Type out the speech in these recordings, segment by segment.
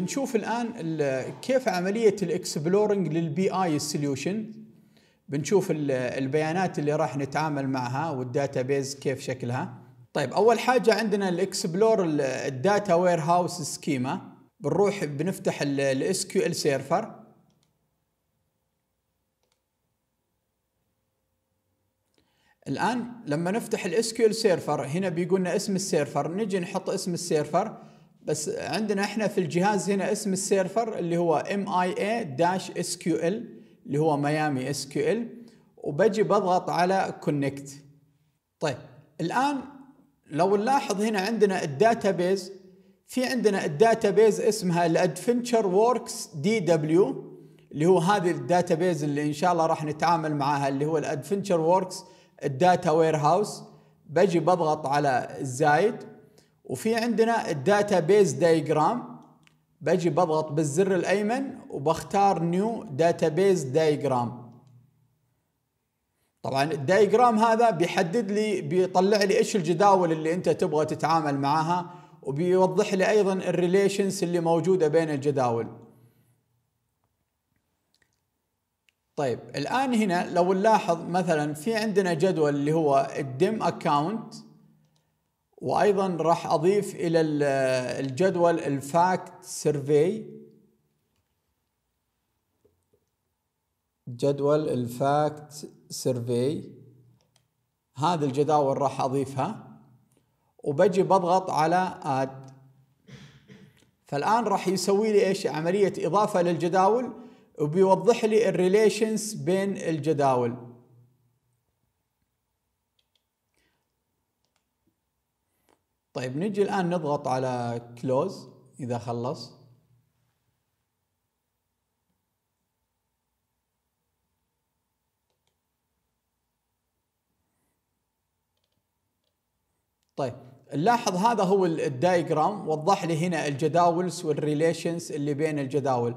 بنشوف الان كيف عمليه الاكسبلورنج للبي اي سوليوشن بنشوف البيانات اللي راح نتعامل معها والداتا بيز كيف شكلها طيب اول حاجه عندنا الاكسبلور الداتا وير هاوس سكيما بنروح بنفتح الاس كيو ال سيرفر الان لما نفتح الاس كيو ال سيرفر هنا بيقولنا اسم السيرفر نجي نحط اسم السيرفر بس عندنا احنا في الجهاز هنا اسم السيرفر اللي هو ام اي اي داش اس كيو ال اللي هو ميامي اس كيو ال وبجي بضغط على كونكت طيب الان لو نلاحظ هنا عندنا الداتابيز في عندنا الداتابيز اسمها الادفنتشر ووركس دي دبليو اللي هو هذه الداتابيز اللي ان شاء الله راح نتعامل معاها اللي هو الادفنتشر ووركس الداتا وير هاوس بجي بضغط على الزايد وفي عندنا الداتا بيز دايجرام بجي بضغط بالزر الايمن وبختار نيو داتا بيز دايجرام طبعا الدايجرام هذا بيحدد لي بيطلع لي ايش الجداول اللي انت تبغى تتعامل معاها وبيوضح لي ايضا الريليشنز اللي موجوده بين الجداول طيب الان هنا لو نلاحظ مثلا في عندنا جدول اللي هو الديم اكاونت وايضا راح اضيف الى الجدول الفاكت سيرفي جدول الفاكت سيرفي هذه الجداول راح اضيفها وبجي بضغط على اد فالان راح يسوي لي ايش عمليه اضافه للجداول وبيوضح لي الريليشنز بين الجداول طيب نجي الآن نضغط على كلوز إذا خلص طيب نلاحظ هذا هو الدايجرام وضح لي هنا الجداولز والريليشنز اللي بين الجداول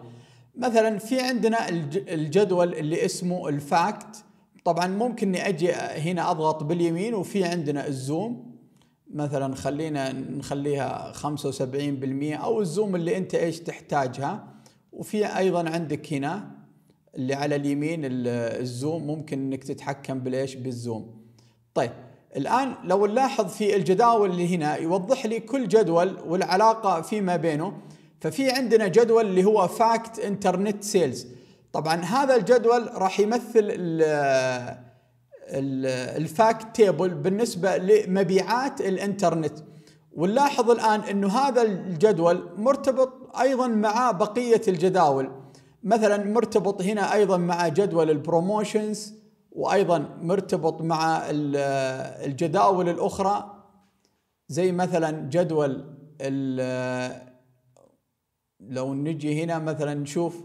مثلا في عندنا الجدول اللي اسمه الفاكت طبعا ممكن اني اجي هنا اضغط باليمين وفي عندنا الزوم مثلا خلينا نخليها 75% او الزوم اللي انت ايش تحتاجها وفي ايضا عندك هنا اللي على اليمين الزوم ممكن انك تتحكم بالايش بالزوم طيب الان لو نلاحظ في الجداول اللي هنا يوضح لي كل جدول والعلاقه فيما بينه ففي عندنا جدول اللي هو فاكت انترنت سيلز طبعا هذا الجدول راح يمثل الفاكت تيبل بالنسبه لمبيعات الانترنت ونلاحظ الان انه هذا الجدول مرتبط ايضا مع بقيه الجداول مثلا مرتبط هنا ايضا مع جدول البروموشنز وايضا مرتبط مع الجداول الاخرى زي مثلا جدول لو نجي هنا مثلا نشوف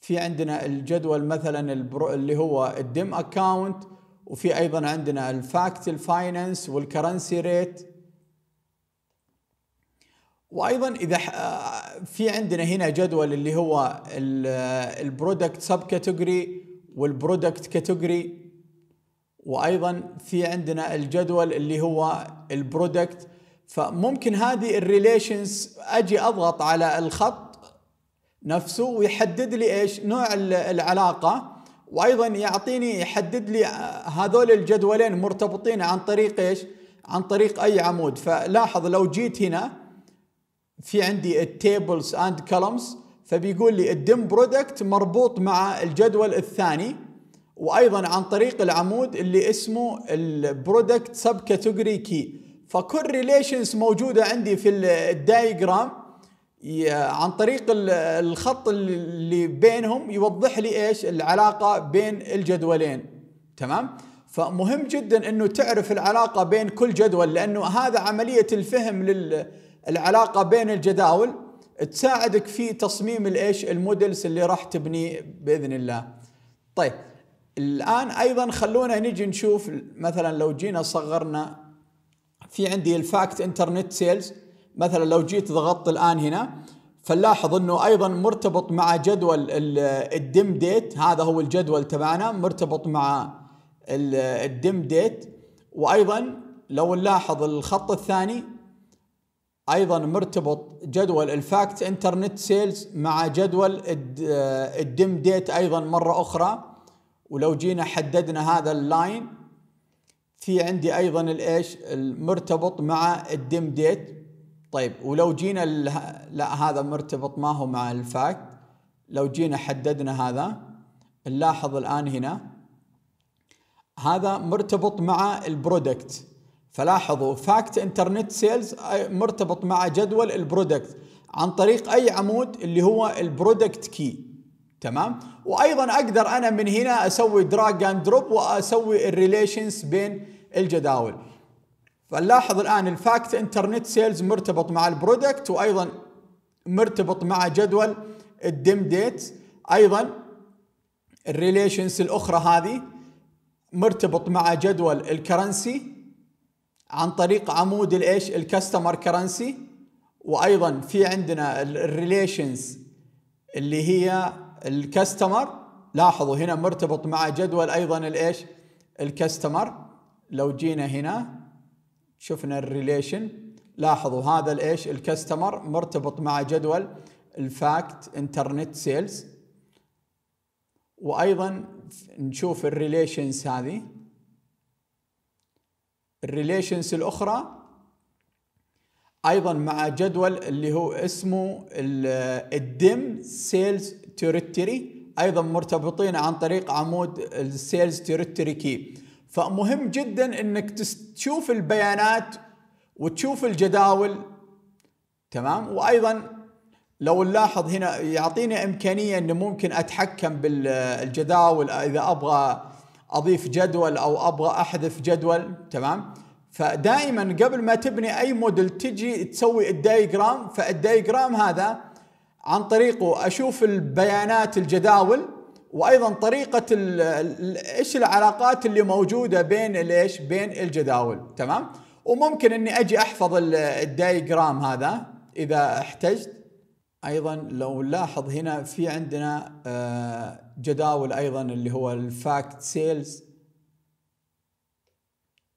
في عندنا الجدول مثلا اللي هو الديم اكاونت وفي ايضا عندنا الفاكت الفاينانس والكرنسي ريت وايضا اذا آه، في عندنا هنا جدول اللي هو البرودكت سب كاتيجوري والبرودكت كاتيجوري وايضا في عندنا الجدول اللي هو البرودكت فممكن هذه الريليشنز اجي اضغط على الخط نفسه ويحدد لي ايش نوع العلاقه وايضا يعطيني يحدد لي آه، هذول الجدولين مرتبطين عن طريق ايش؟ عن طريق اي عمود فلاحظ لو جيت هنا في عندي التيبلز اند كولمز فبيقول لي الدم برودكت مربوط مع الجدول الثاني وايضا عن طريق العمود اللي اسمه البرودكت سب كاتيجوري كي فكل ريليشنز موجوده عندي في الدايجرام عن طريق الخط اللي بينهم يوضح لي ايش العلاقه بين الجدولين تمام فمهم جدا انه تعرف العلاقه بين كل جدول لانه هذا عمليه الفهم للعلاقه بين الجداول تساعدك في تصميم الايش المودلز اللي راح تبنيه باذن الله طيب الان ايضا خلونا نجي نشوف مثلا لو جينا صغرنا في عندي الفاكت انترنت سيلز مثلا لو جيت ضغطت الآن هنا فنلاحظ أنه أيضا مرتبط مع جدول الدم ديت هذا هو الجدول تبعنا مرتبط مع الدم ديت وأيضا لو نلاحظ الخط الثاني ايضا مرتبط جدول الفاكت انترنت سيلز مع جدول الدم ديت ايضا مره اخرى ولو جينا حددنا هذا اللاين في عندي ايضا الايش المرتبط مع الدم ديت طيب ولو جينا لا هذا مرتبط ما هو مع الفاكت لو جينا حددنا هذا نلاحظ الآن هنا هذا مرتبط مع البرودكت فلاحظوا فاكت انترنت سيلز مرتبط مع جدول البرودكت عن طريق أي عمود اللي هو البرودكت كي تمام وأيضا أقدر أنا من هنا أسوي دراج اند دروب وأسوي الريليشنز بين الجداول فنلاحظ الآن الفاكت انترنت سيلز مرتبط مع البرودكت وأيضا مرتبط مع جدول الدم ديت أيضا الريليشنز الأخرى هذه مرتبط مع جدول الكرنسي عن طريق عمود الايش الكاستمر كرنسي وايضا في عندنا الريليشنز اللي هي الكاستمر لاحظوا هنا مرتبط مع جدول ايضا الايش الكاستمر لو جينا هنا شفنا الريليشن لاحظوا هذا الايش الكاستمر مرتبط مع جدول الفاكت انترنت سيلز وايضا نشوف الريليشنز هذه الريليشنز الاخرى ايضا مع جدول اللي هو اسمه الدم سيلز تيريتري ايضا مرتبطين عن طريق عمود السيلز تيريتري كي فمهم جدا انك تشوف البيانات وتشوف الجداول تمام وايضا لو نلاحظ هنا يعطينا امكانيه انه ممكن اتحكم بالجداول اذا ابغى اضيف جدول او ابغى احذف جدول تمام فدائما قبل ما تبني اي موديل تجي تسوي الدايجرام فالدايجرام هذا عن طريقه اشوف البيانات الجداول وايضا طريقه ايش العلاقات اللي موجوده بين ليش بين الجداول تمام وممكن اني اجي احفظ الدايجرام هذا اذا احتجت ايضا لو نلاحظ هنا في عندنا آه، جداول ايضا اللي هو الفاكت سيلز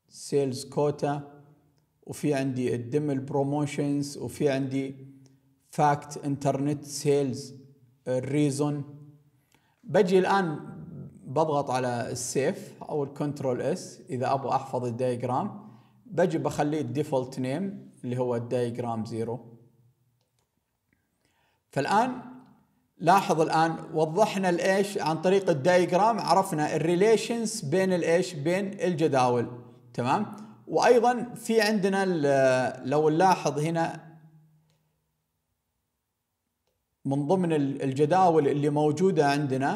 سيلز كوتا وفي عندي الدم البروموشنز وفي عندي فاكت انترنت سيلز الريزون بجي الان بضغط على السيف او الكنترول اس اذا ابغى احفظ الدايجرام بجي بخليه الديفولت نيم اللي هو الدايجرام زيرو فالان لاحظ الان وضحنا الايش عن طريق الدايجرام عرفنا الريليشنز بين الايش بين الجداول تمام وايضا في عندنا لو نلاحظ هنا من ضمن الجداول اللي موجوده عندنا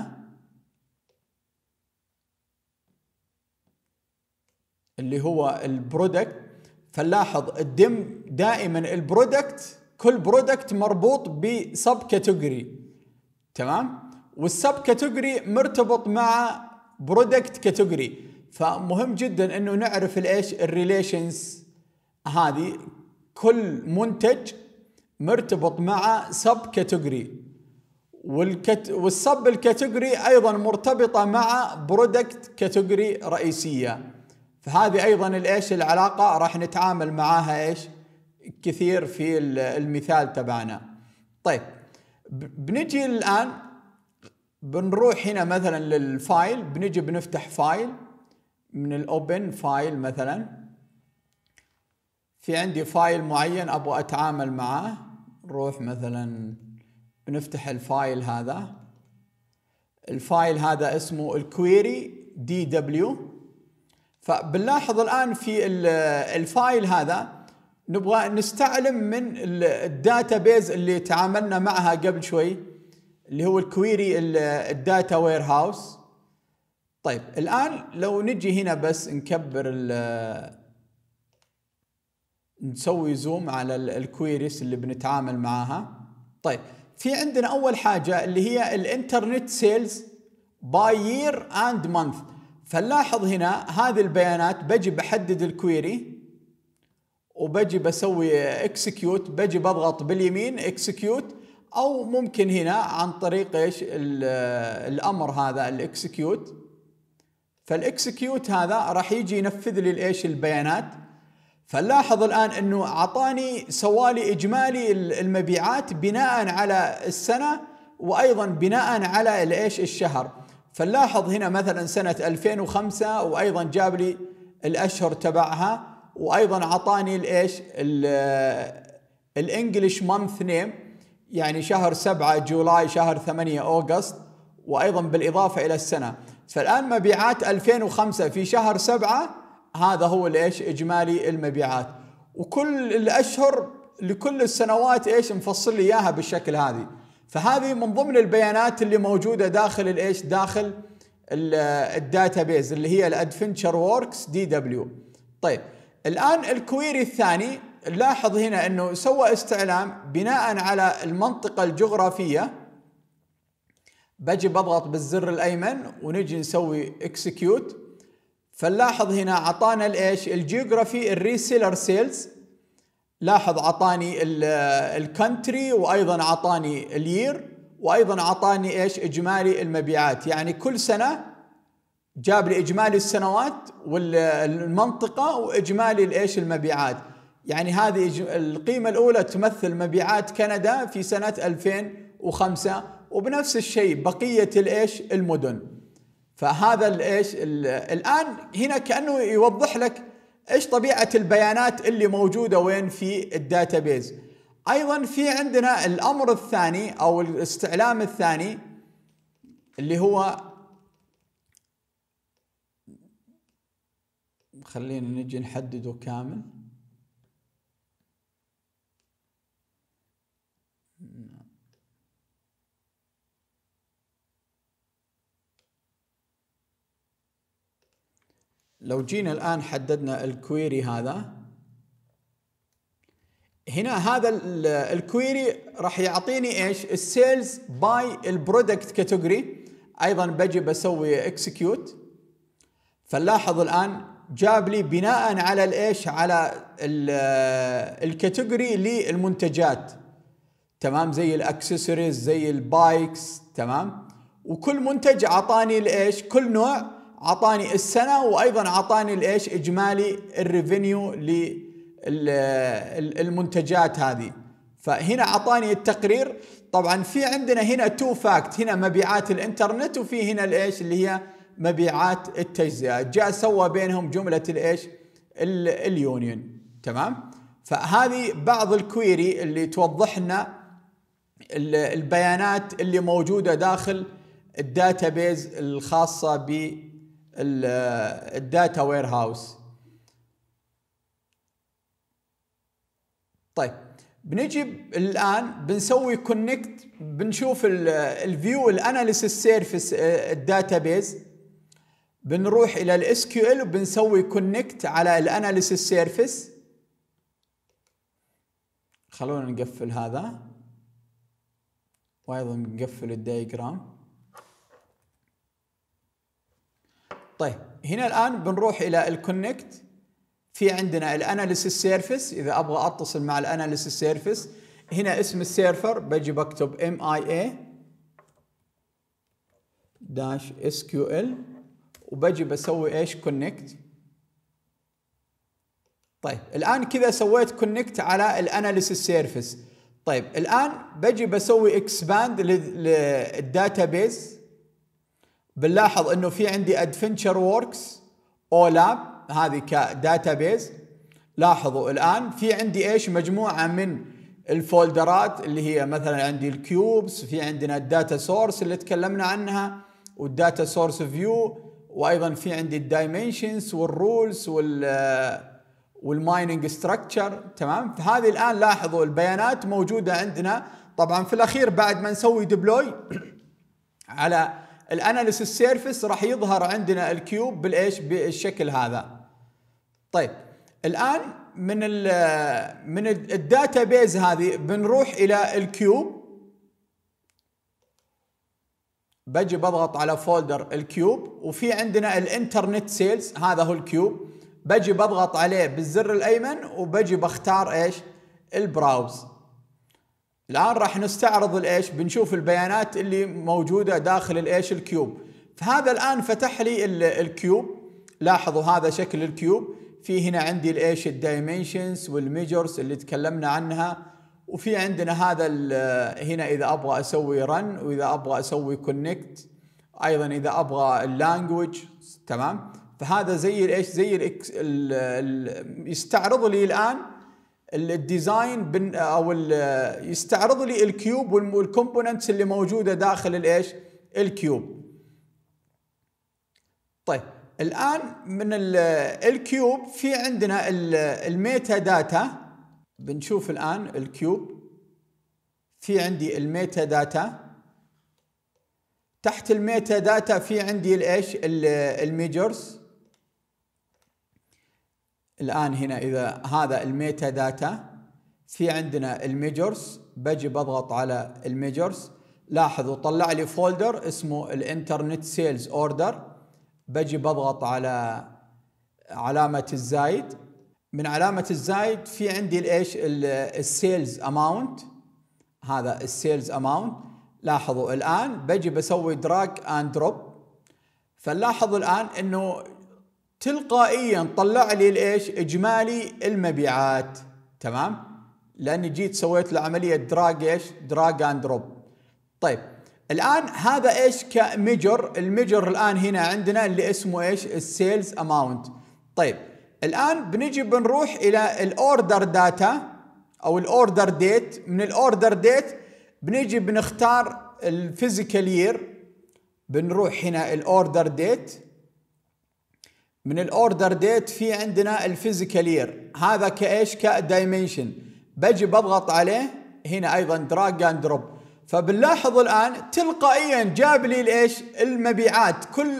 اللي هو البرودكت فنلاحظ الدم دائما البرودكت كل برودكت مربوط بسب كاتيجوري تمام والسب كاتيجوري مرتبط مع برودكت كاتيجوري فمهم جدا انه نعرف الايش الريليشنز هذه كل منتج مرتبط مع سب كاتيجوري والكت... والسب الكاتيجوري ايضا مرتبطه مع برودكت كاتيجوري رئيسيه فهذه ايضا الايش العلاقه راح نتعامل معاها ايش كثير في المثال تبعنا طيب بنجي الان بنروح هنا مثلا للفايل بنجي بنفتح فايل من الاوبن فايل مثلا في عندي فايل معين ابغى اتعامل معاه نروح مثلا بنفتح الفايل هذا الفايل هذا اسمه الكويري دي دبليو فبنلاحظ الان في الفايل هذا نبغى نستعلم من بيز اللي تعاملنا معها قبل شوي اللي هو الكويري الداتا وير هاوس طيب الان لو نجي هنا بس نكبر نسوي زوم على الكويريس اللي بنتعامل معاها طيب في عندنا اول حاجه اللي هي الانترنت سيلز باي يير اند مانث فنلاحظ هنا هذه البيانات بجي بحدد الكويري وبجي بسوي اكسكيوت بجي بضغط باليمين اكسكيوت او ممكن هنا عن طريق ايش الامر هذا الاكسكيوت فالاكسكيوت هذا راح يجي ينفذ لي الايش البيانات فنلاحظ الآن أنه أعطاني سوالي إجمالي المبيعات بناء على السنة وأيضا بناء على الإيش الشهر فنلاحظ هنا مثلا سنة 2005 وأيضا جاب لي الأشهر تبعها وأيضا أعطاني الإيش الإنجليش مانث نيم يعني شهر 7 جولاي شهر 8 أوغست وأيضا بالإضافة إلى السنة فالآن مبيعات 2005 في شهر 7 هذا هو الايش اجمالي المبيعات وكل الاشهر لكل السنوات ايش مفصل لي اياها بالشكل هذه فهذه من ضمن البيانات اللي موجوده داخل الايش داخل الداتا بيز اللي هي الادفنتشر ووركس دي دبليو طيب الان الكويري الثاني نلاحظ هنا انه سوى استعلام بناء على المنطقه الجغرافيه بجي بضغط بالزر الايمن ونجي نسوي اكسكيوت فنلاحظ هنا عطانا الايش الجيوغرافي الريسيلر سيلز لاحظ عطاني الكنتري وايضا عطاني الير وايضا عطاني ايش اجمالي المبيعات يعني كل سنه جاب لي اجمالي السنوات والمنطقه واجمالي الايش المبيعات يعني هذه القيمه الاولى تمثل مبيعات كندا في سنه 2005 وبنفس الشيء بقيه الايش المدن فهذا الايش الان هنا كانه يوضح لك ايش طبيعه البيانات اللي موجوده وين في الداتابيز ايضا في عندنا الامر الثاني او الاستعلام الثاني اللي هو خلينا نجي نحدده كامل لو جينا الآن حددنا الكويري هذا هنا هذا الكويري راح يعطيني ايش السيلز باي البرودكت كاتيجوري ايضا بجي بسوي اكسكيوت فنلاحظ الان جاب لي بناء على الايش على الكاتيجوري للمنتجات تمام زي الاكسسوارز زي البايكس تمام وكل منتج اعطاني الايش كل نوع اعطاني السنه وايضا اعطاني الايش اجمالي الريفينيو للمنتجات هذه فهنا اعطاني التقرير طبعا في عندنا هنا تو فاكت هنا مبيعات الانترنت وفي هنا الايش اللي هي مبيعات التجزئه جاء سوى بينهم جمله الايش اليونيون تمام فهذه بعض الكويري اللي توضح لنا البيانات اللي موجوده داخل الداتابيز الخاصه ب الداتا وير هاوس طيب بنجي الان بنسوي كونكت بنشوف الفيو الاناليسيس سيرفيس الداتابيز بنروح الى الاس كيو ال وبنسوي كونكت على الاناليسيس سيرفيس خلونا نقفل هذا وايضا نقفل الدايجرام طيب هنا الان بنروح الى الكونكت في عندنا الاناليسيس سيرفيس اذا ابغى اتصل مع الاناليسيس سيرفيس هنا اسم السيرفر بجي بكتب ام اي اي داش اس كيو ال وبجي بسوي ايش كونكت طيب الان كذا سويت كونكت على الاناليسيس سيرفيس طيب الان بجي بسوي اكسباند للداتابيز بنلاحظ انه في عندي ادفنتشر ووركس اولاب هذه كداتا بيز لاحظوا الان في عندي ايش مجموعه من الفولدرات اللي هي مثلا عندي الكيوبس في عندنا الداتا سورس اللي تكلمنا عنها والداتا سورس فيو وايضا في عندي الدايمنشنز والرولز وال والمايننج ستراكشر تمام فهذه الان لاحظوا البيانات موجوده عندنا طبعا في الاخير بعد ما نسوي ديبلوي على الاناليسيس سيرفيس راح يظهر عندنا الكيوب بالايش بالشكل هذا طيب الان من الـ من الداتا بيز هذه بنروح الى الكيوب بجي بضغط على فولدر الكيوب وفي عندنا الانترنت سيلز هذا هو الكيوب بجي بضغط عليه بالزر الايمن وبجي بختار ايش البراوز الان راح نستعرض الايش بنشوف البيانات اللي موجوده داخل الايش الكيوب فهذا الان فتح لي الكيوب لاحظوا هذا شكل الكيوب في هنا عندي الايش الدايمنشنز والميجرز اللي تكلمنا عنها وفي عندنا هذا هنا اذا ابغى اسوي رن واذا ابغى اسوي كونكت ايضا اذا ابغى اللانجوج تمام فهذا زي الايش زي ال يستعرض لي الان الديزاين او يستعرض لي الكيوب والكومبوننتس اللي موجوده داخل الايش؟ الكيوب. طيب الان من الكيوب في عندنا الميتا داتا بنشوف الان الكيوب في عندي الميتا داتا تحت الميتا داتا في عندي الايش؟ الميجرز الآن هنا إذا هذا الميتا داتا في عندنا الميجرز بجي بضغط على الميجرز لاحظوا طلع لي فولدر اسمه الانترنت سيلز اوردر بجي بضغط على علامة الزايد من علامة الزايد في عندي الايش السيلز اماونت هذا السيلز اماونت لاحظوا الان بجي بسوي دراج اند دروب فنلاحظ الان انه تلقائيا طلع لي الايش اجمالي المبيعات تمام لاني جيت سويت له عمليه دراج ايش دراج اند دروب طيب الان هذا ايش كمجر المجر الان هنا عندنا اللي اسمه ايش السيلز اماونت طيب الان بنجي بنروح الى الاوردر داتا او الاوردر ديت من الاوردر ديت بنجي بنختار الفيزيكال يير بنروح هنا الاوردر ديت من الاوردر ديت في عندنا الفيزيكال يير هذا كايش كدايمنشن بجي بضغط عليه هنا ايضا دراج اند دروب فبنلاحظ الان تلقائيا جاب لي الايش المبيعات كل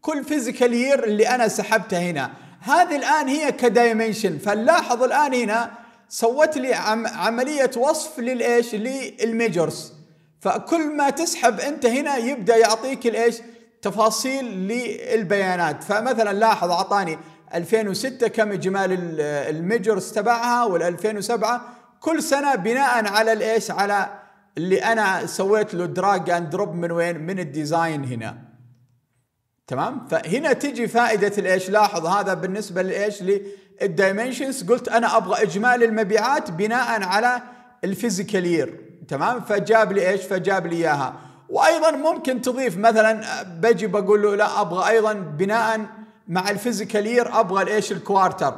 كل فيزيكال يير اللي انا سحبته هنا هذه الان هي كدايمنشن فنلاحظ الان هنا سوت لي عم عمليه وصف للايش للميجرز فكل ما تسحب انت هنا يبدا يعطيك الايش تفاصيل للبيانات فمثلا لاحظ اعطاني 2006 كم اجمال الميجرز تبعها وال2007 كل سنه بناء على الايش على اللي انا سويت له دراج اند دروب من وين من الديزاين هنا تمام فهنا تجي فائده الايش لاحظ هذا بالنسبه لايش للدايمنشنز قلت انا ابغى اجمالي المبيعات بناء على الفيزيكال يير تمام فجاب لي ايش فجاب لي اياها وايضا ممكن تضيف مثلا بجي بقول له لا ابغى ايضا بناء مع الفيزيكالير ابغى الايش الكوارتر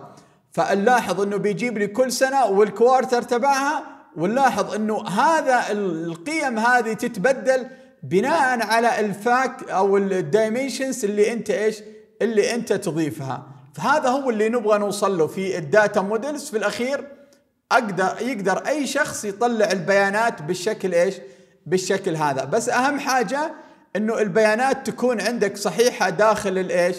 فنلاحظ انه بيجيب لي كل سنه والكوارتر تبعها ونلاحظ انه هذا القيم هذه تتبدل بناء على الفاكت او الدايمنشنز اللي انت ايش اللي انت تضيفها فهذا هو اللي نبغى نوصل له في الداتا مودلز في الاخير اقدر يقدر اي شخص يطلع البيانات بالشكل ايش بالشكل هذا بس اهم حاجه انه البيانات تكون عندك صحيحه داخل الايش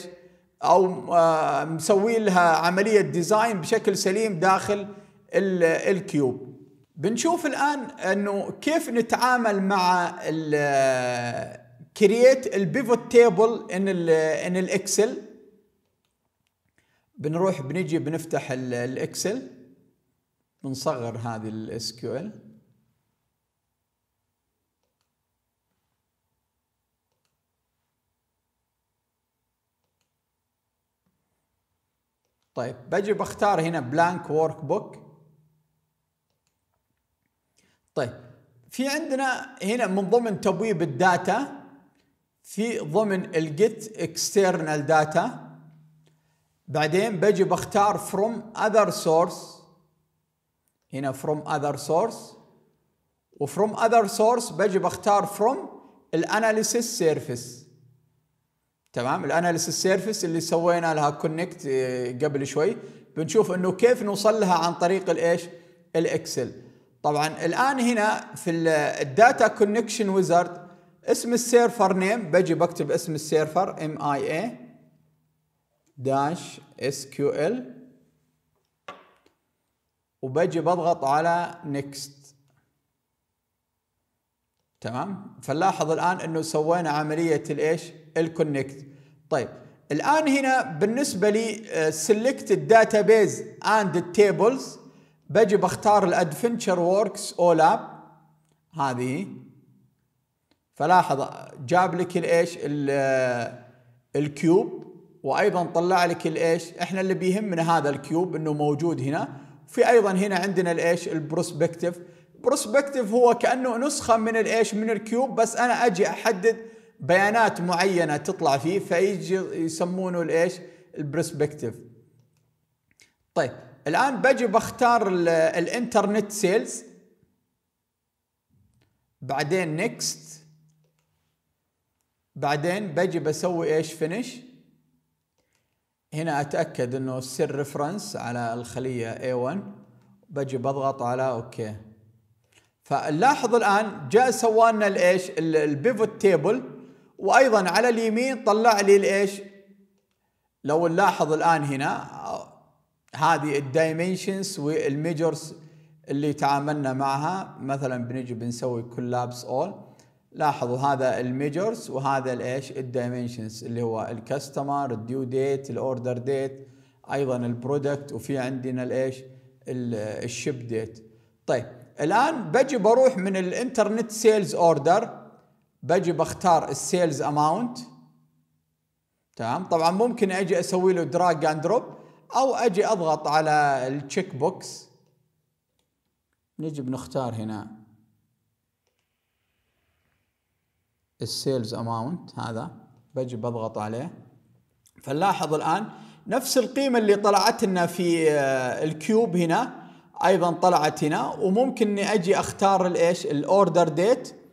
او آه، مسوي لها عمليه ديزاين بشكل سليم داخل الكيوب بنشوف الان انه كيف نتعامل مع كرييت البيفوت تيبل ان الـ ان الاكسل بنروح بنجي بنفتح الاكسل بنصغر هذه الاس كيو ال طيب بجي بختار هنا بلانك ورك بوك طيب في عندنا هنا من ضمن تبويب الداتا في ضمن الجيت اكسترنال داتا بعدين بجي بختار from other source هنا from other source وفروم other source بجي بختار from الاناليسيس سيرفيس تمام الاناليسيس سيرفيس اللي سوينا لها كونكت آه، قبل شوي بنشوف انه كيف نوصل لها عن طريق الايش الاكسل طبعا الان هنا في آه، الداتا كونكشن ويزارد اسم السيرفر نيم بجي بكتب اسم السيرفر ام اي اي داش اس كيو ال وبجي بضغط على نيكست تمام فنلاحظ الان انه سوينا عمليه الايش الكونكت طيب الان هنا بالنسبه لي سيلكت بيز اند التيبلز بجي بختار الادفنتشر وركس اولاب هذه فلاحظ جاب لك الايش آه، الكيوب وايضا طلع لك الايش احنا اللي بيهمنا هذا الكيوب انه موجود هنا في ايضا هنا عندنا الايش البروسبكتيف بروسبكتيف هو كانه نسخه من الايش من الكيوب بس انا اجي احدد بيانات معينه تطلع فيه فيجي يسمونه الايش؟ البرسبكتيف. طيب الان بجي بختار الانترنت سيلز بعدين نكست بعدين بجي بسوي ايش فينش هنا اتاكد انه السر ريفرنس على الخليه A1 بجي بضغط على اوكي فنلاحظ الان جاء سوالنا الايش البيفوت تيبل وايضا على اليمين طلع لي الايش لو نلاحظ الان هنا هذه الدايمنشنز والميجرز اللي تعاملنا معها مثلا بنجي بنسوي كولابس اول لاحظوا هذا الميجرز وهذا الايش الدايمنشنز اللي هو الكاستمر الديو ديت الاوردر ديت ايضا البرودكت وفي عندنا الايش الشيب ديت طيب الان بجي بروح من الانترنت سيلز اوردر بجي بختار السيلز اماونت تمام طبعا ممكن اجي اسوي له دراج اند دروب او اجي اضغط على التشيك بوكس نجي بنختار هنا السيلز اماونت هذا بجي بضغط عليه فنلاحظ الان نفس القيمه اللي طلعت لنا في آه، الكيوب هنا ايضا طلعت هنا وممكن اني اجي اختار الايش الاوردر ديت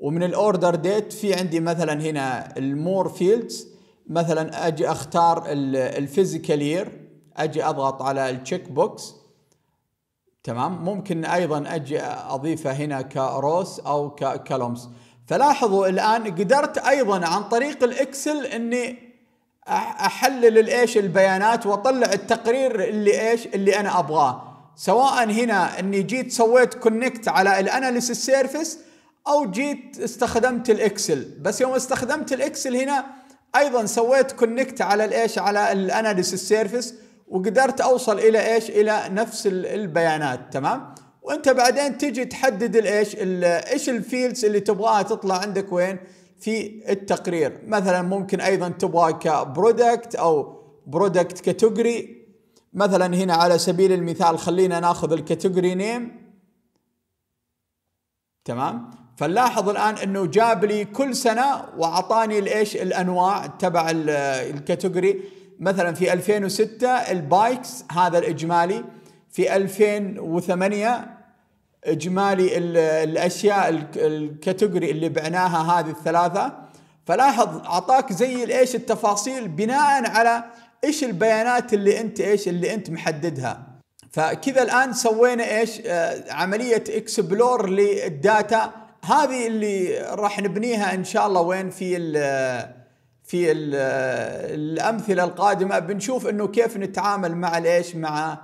ومن الاوردر ديت في عندي مثلا هنا المور فيلدز مثلا اجي اختار الفيزيكال يير اجي اضغط على التشيك بوكس تمام ممكن ايضا اجي اضيفه هنا كروس او ككولومز فلاحظوا الان قدرت ايضا عن طريق الاكسل اني احلل الايش البيانات واطلع التقرير اللي ايش اللي انا ابغاه سواء هنا اني جيت سويت كونكت على الاناليسيس سيرفيس او جيت استخدمت الاكسل بس يوم استخدمت الاكسل هنا ايضا سويت كونكت على الايش على الاناليس سيرفيس وقدرت اوصل الى ايش الى نفس البيانات تمام وانت بعدين تجي تحدد الايش ايش الفيلدز اللي تبغاها تطلع عندك وين في التقرير مثلا ممكن ايضا تبغى كبرودكت او برودكت كاتيجوري مثلا هنا على سبيل المثال خلينا ناخذ الكاتيجوري نيم تمام فنلاحظ الان انه جاب لي كل سنه واعطاني الايش الانواع تبع الكاتيجوري مثلا في 2006 البايكس هذا الاجمالي في 2008 اجمالي الاشياء الكاتيجوري اللي بعناها هذه الثلاثه فلاحظ اعطاك زي الايش التفاصيل بناء على ايش البيانات اللي انت ايش اللي انت محددها فكذا الان سوينا ايش آه، عمليه اكسبلور للداتا هذه اللي راح نبنيها ان شاء الله وين في الـ في الـ الامثله القادمه بنشوف انه كيف نتعامل مع الايش مع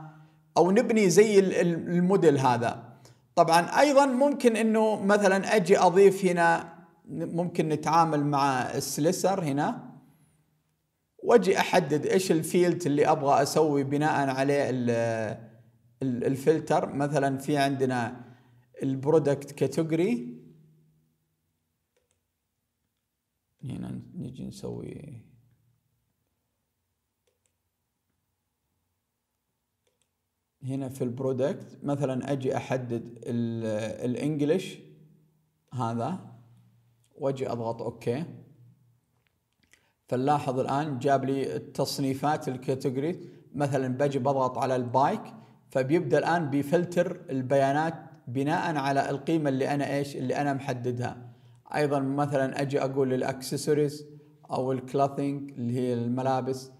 او نبني زي الموديل هذا طبعا ايضا ممكن انه مثلا اجي اضيف هنا ممكن نتعامل مع السلسر هنا واجي احدد ايش الفيلد اللي ابغى اسوي بناء عليه الفلتر مثلا في عندنا البرودكت كاتيجوري هنا نجي نسوي هنا في البرودكت مثلا اجي احدد الانجليش هذا واجي اضغط اوكي فنلاحظ الان جاب لي التصنيفات الكاتيجوري مثلا بجي بضغط على البايك فبيبدا الان بفلتر البيانات بناء على القيمه اللي انا ايش اللي انا محددها ايضا مثلا اجي اقول الاكسسوارز او الكلاثينج اللي هي الملابس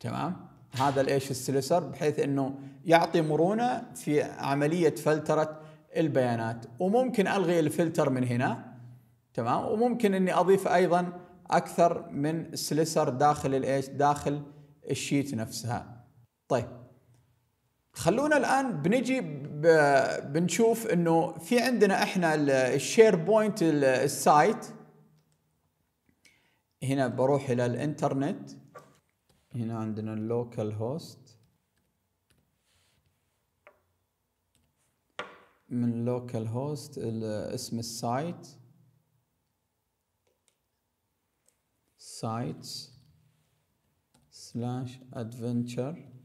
تمام هذا الايش السلسر بحيث انه يعطي مرونه في عمليه فلتره البيانات وممكن الغي الفلتر من هنا تمام وممكن اني اضيف ايضا اكثر من سلسر داخل الايش داخل الشيت نفسها طيب خلونا الان بنجي بنشوف انه في عندنا احنا الشير بوينت السايت هنا بروح الى الانترنت هنا عندنا اللوكال هوست من لوكال هوست اسم السايت سايتس سلاش adventure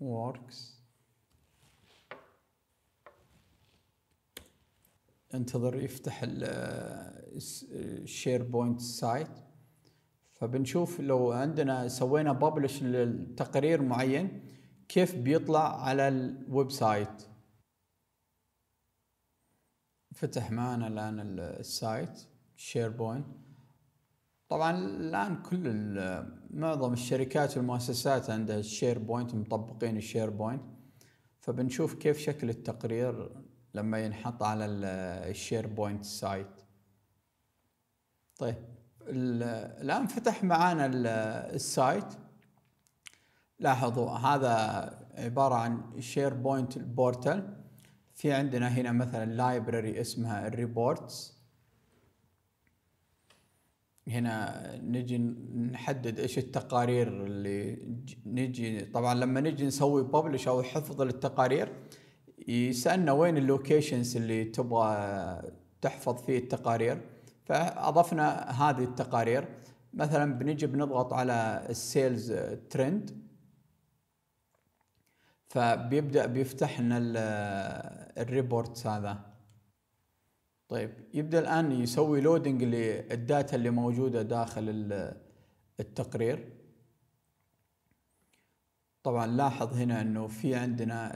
works انتظر يفتح ال SharePoint سايت فبنشوف لو عندنا سوينا ببلش لتقرير معين كيف بيطلع على الويب سايت فتح معنا الان السايت SharePoint طبعا الان كل معظم الشركات والمؤسسات عندها الشير بوينت مطبقين الشير بوينت فبنشوف كيف شكل التقرير لما ينحط على الشير بوينت سايت طيب الان فتح معانا السايت لاحظوا هذا عبارة عن شير بوينت بورتال في عندنا هنا مثلا لايبرري اسمها الريبورتس هنا نجي نحدد ايش التقارير اللي نجي طبعا لما نجي نسوي ببلش او حفظ للتقارير يسالنا وين اللوكيشنز اللي تبغى تحفظ فيه التقارير فاضفنا هذه التقارير مثلا بنجي بنضغط على السيلز ترند فبيبدا بيفتح لنا الريبورتس هذا طيب يبدا الان يسوي لودنج للداتا اللي موجوده داخل التقرير طبعا لاحظ هنا انه في عندنا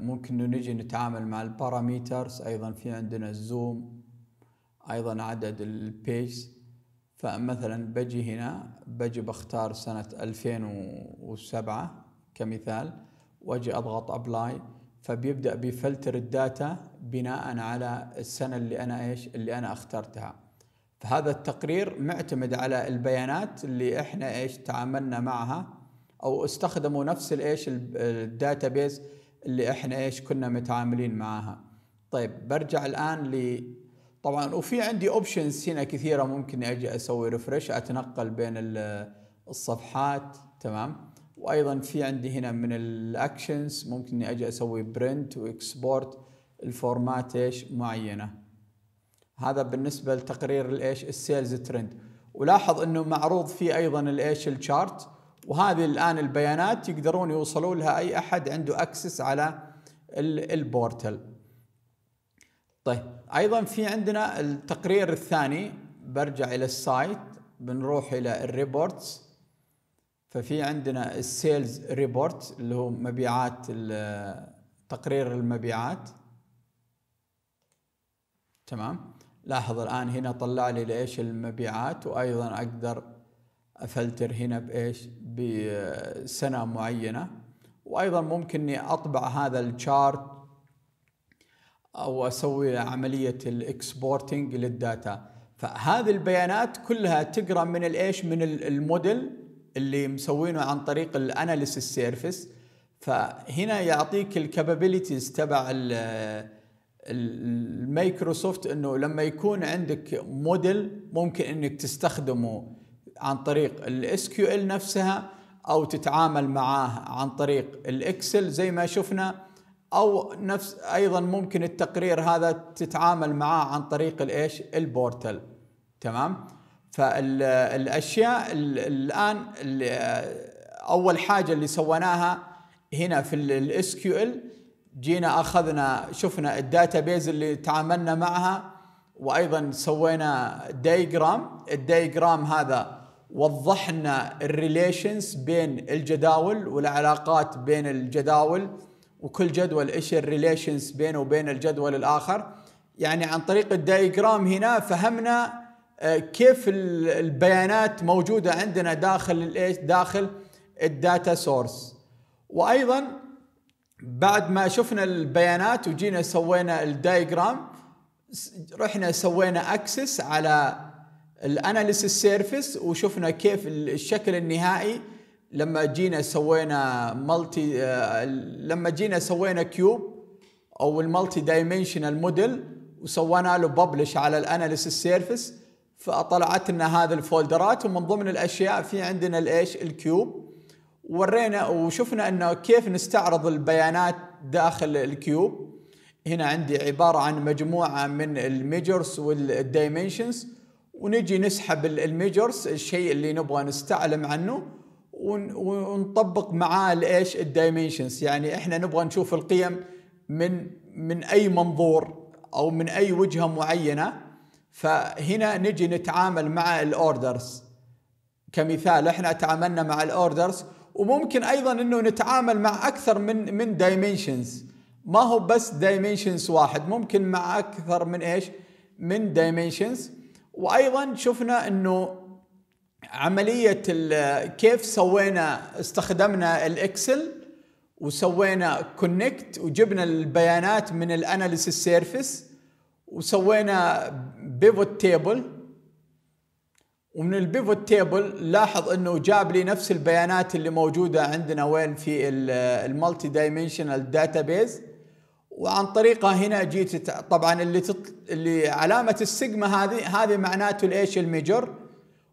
ممكن نجي نتعامل مع الباراميترز ايضا في عندنا الزوم ايضا عدد البيس فمثلا بجي هنا بجي بختار سنة 2007 كمثال واجي اضغط ابلاي فبيبدا بفلتر الداتا بناء على السنه اللي انا ايش اللي انا اخترتها فهذا التقرير معتمد على البيانات اللي احنا ايش تعاملنا معها او استخدموا نفس الايش الداتابيز اللي احنا ايش كنا متعاملين معها طيب برجع الان ل طبعا وفي عندي اوبشنز هنا كثيره ممكن اجي اسوي ريفرش اتنقل بين الصفحات تمام وايضا في عندي هنا من الاكشنز ممكن اني اجي اسوي برنت واكسبورت الفورمات ايش معينه هذا بالنسبه لتقرير الايش السيلز ترند ولاحظ انه معروض فيه ايضا الايش الشارت وهذه الان البيانات يقدرون يوصلوا لها اي احد عنده اكسس على البورتل طيب ايضا في عندنا التقرير الثاني برجع الى السايت بنروح الى الريبورتس ففي عندنا السيلز ريبورت اللي هو مبيعات تقرير المبيعات تمام لاحظ الآن هنا طلع لي لإيش المبيعات وأيضا أقدر أفلتر هنا بإيش بسنة معينة وأيضا ممكن إني أطبع هذا الشارت أو أسوي عملية الإكسبورتنج للداتا فهذه البيانات كلها تقرأ من الإيش من الموديل اللي مسوينه عن طريق الاناليسيس سيرفيس فهنا يعطيك الكابابيلتيز تبع المايكروسوفت انه لما يكون عندك موديل ممكن انك تستخدمه عن طريق الاس كيو ال نفسها او تتعامل معاه عن طريق الاكسل زي ما شفنا او نفس ايضا ممكن التقرير هذا تتعامل معاه عن طريق الايش البورتل تمام فالاشياء الان اول حاجه اللي سويناها هنا في الاس كيو ال جينا اخذنا شفنا الداتا بيز اللي تعاملنا معها وايضا سوينا دايجرام الدايجرام هذا وضح لنا الريليشنز بين الجداول والعلاقات بين الجداول وكل جدول ايش الريليشنز بينه وبين الجدول الاخر يعني عن طريق الدايجرام هنا فهمنا آه، كيف البيانات موجوده عندنا داخل الايش داخل الداتا سورس وايضا بعد ما شفنا البيانات وجينا سوينا الدايجرام رحنا سوينا اكسس على الاناليسيس سيرفيس وشفنا كيف الشكل النهائي لما جينا سوينا مالتي آه، لما جينا سوينا كيوب او المالتي دايمنشنال موديل وسوينا له ببلش على الاناليسيس سيرفيس فطلعت لنا هذه الفولدرات ومن ضمن الاشياء في عندنا الايش الكيوب ورينا وشفنا انه كيف نستعرض البيانات داخل الكيوب هنا عندي عبارة عن مجموعة من الميجرز والدايمنشنز ونجي نسحب الميجرز الشيء اللي نبغى نستعلم عنه ونطبق معاه الايش الدايمنشنز يعني احنا نبغى نشوف القيم من من اي منظور او من اي وجهة معينة فهنا نجي نتعامل مع الاوردرز كمثال احنا تعاملنا مع الاوردرز وممكن ايضا انه نتعامل مع اكثر من من دايمنشنز ما هو بس دايمنشنز واحد ممكن مع اكثر من ايش من دايمنشنز وايضا شفنا انه عمليه كيف سوينا استخدمنا الاكسل وسوينا كونكت وجبنا البيانات من الاناليسيس سيرفيس وسوينا بيفوت تيبل ومن البيفوت تيبل لاحظ انه جاب لي نفس البيانات اللي موجوده عندنا وين في المالتي دايمنشنال بيز وعن طريقها هنا جيت طبعا اللي اللي علامه السيجما هذه هذه معناته الايش الميجر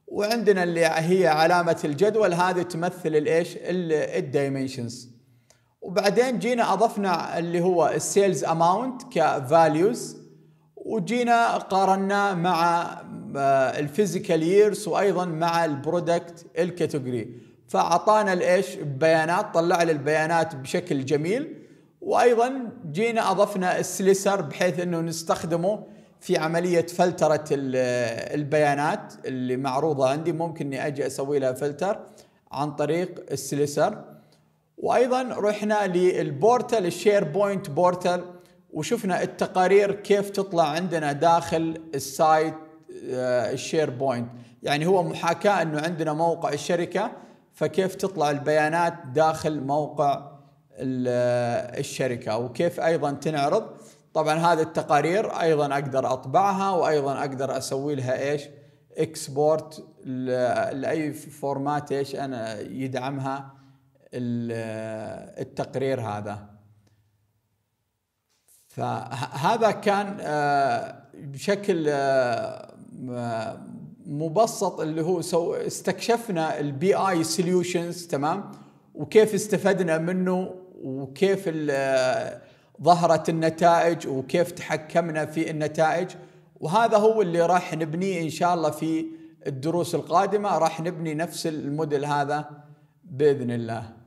وعندنا اللي هي علامه الجدول هذه تمثل الايش الدايمنشنز وبعدين جينا اضفنا اللي هو السيلز اماونت كفاليوز وجينا قارنا مع آه، الفيزيكال ييرز وايضا مع البرودكت الكاتيجوري فاعطانا الايش بيانات طلع لي البيانات بشكل جميل وايضا جينا اضفنا السليسر بحيث انه نستخدمه في عمليه فلتره آه، البيانات اللي معروضه عندي ممكن اني اجي اسوي لها فلتر عن طريق السليسر وايضا رحنا للبورتال الشير بوينت بورتال وشفنا التقارير كيف تطلع عندنا داخل السايت آه، الشير بوينت يعني هو محاكاة أنه عندنا موقع الشركة فكيف تطلع البيانات داخل موقع آه، الشركة وكيف أيضا تنعرض طبعا هذه التقارير أيضا أقدر أطبعها وأيضا أقدر أسوي لها إيش اكسبورت آه، لأي فورمات إيش أنا يدعمها التقرير هذا فهذا كان آه، بشكل آه، آه، مبسط اللي هو سو استكشفنا البي اي سوليوشنز تمام وكيف استفدنا منه وكيف ظهرت النتائج وكيف تحكمنا في النتائج وهذا هو اللي راح نبنيه ان شاء الله في الدروس القادمه راح نبني نفس الموديل هذا باذن الله